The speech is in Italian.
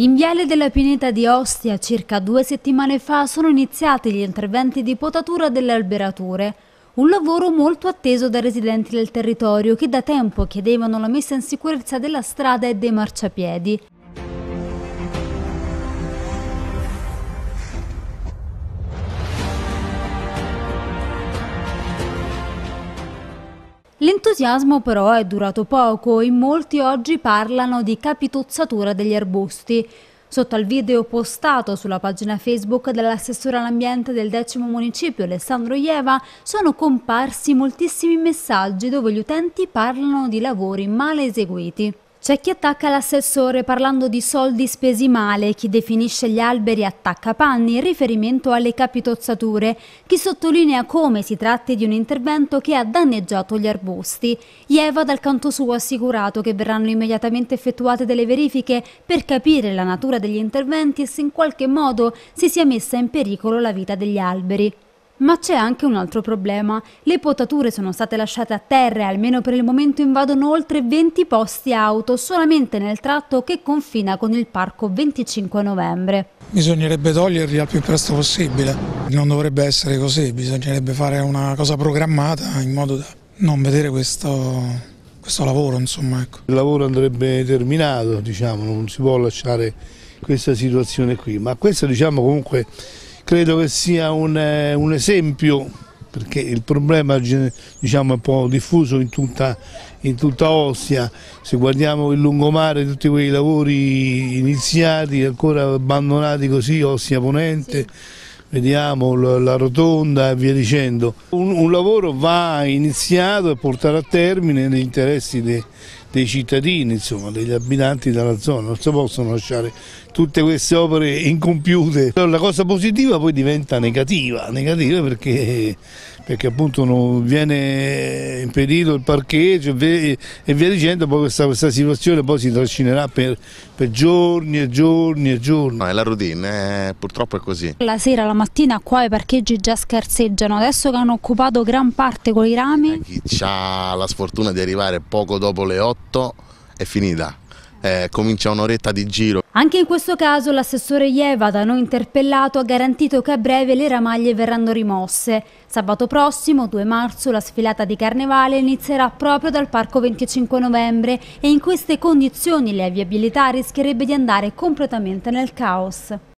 In Viale della Pineta di Ostia, circa due settimane fa, sono iniziati gli interventi di potatura delle alberature. Un lavoro molto atteso dai residenti del territorio che da tempo chiedevano la messa in sicurezza della strada e dei marciapiedi. L'entusiasmo però è durato poco e molti oggi parlano di capitozzatura degli arbusti. Sotto al video postato sulla pagina Facebook dell'assessore all'ambiente del decimo municipio Alessandro Ieva sono comparsi moltissimi messaggi dove gli utenti parlano di lavori male eseguiti. C'è chi attacca l'assessore parlando di soldi spesi male, chi definisce gli alberi attacca panni in riferimento alle capitozzature, chi sottolinea come si tratti di un intervento che ha danneggiato gli arbusti. Ieva dal canto suo ha assicurato che verranno immediatamente effettuate delle verifiche per capire la natura degli interventi e se in qualche modo si sia messa in pericolo la vita degli alberi. Ma c'è anche un altro problema. Le potature sono state lasciate a terra e almeno per il momento invadono oltre 20 posti auto solamente nel tratto che confina con il parco 25 novembre. Bisognerebbe toglierli al più presto possibile. Non dovrebbe essere così, bisognerebbe fare una cosa programmata in modo da non vedere questo, questo lavoro. Insomma, ecco. Il lavoro andrebbe terminato, diciamo, non si può lasciare questa situazione qui, ma questo diciamo comunque credo che sia un, eh, un esempio perché il problema diciamo, è un po' diffuso in tutta, in tutta Ostia, se guardiamo il lungomare, tutti quei lavori iniziati, ancora abbandonati così, Ostia Ponente, sì. vediamo la rotonda e via dicendo. Un, un, lavoro va iniziato e portato a termine negli interessi dei dei cittadini, insomma, degli abitanti della zona, non si possono lasciare tutte queste opere incompiute. La cosa positiva poi diventa negativa, negativa perché, perché appunto non viene impedito il parcheggio e via dicendo, poi questa, questa situazione poi si trascinerà per, per, giorni e giorni e giorni. No, è la routine, eh, purtroppo è così. La sera, la mattina qua i parcheggi già scarseggiano, adesso che hanno occupato gran parte con i rami. Eh, chi ha la sfortuna di arrivare poco dopo le 8 8 è finita. Eh, comincia un'oretta di giro. Anche in questo caso l'assessore Ieva, da noi interpellato, ha garantito che a breve le ramaglie verranno rimosse. Sabato prossimo, 2 marzo, la sfilata di carnevale inizierà proprio dal parco 25 novembre e in queste condizioni la viabilità rischierebbe di andare completamente nel caos.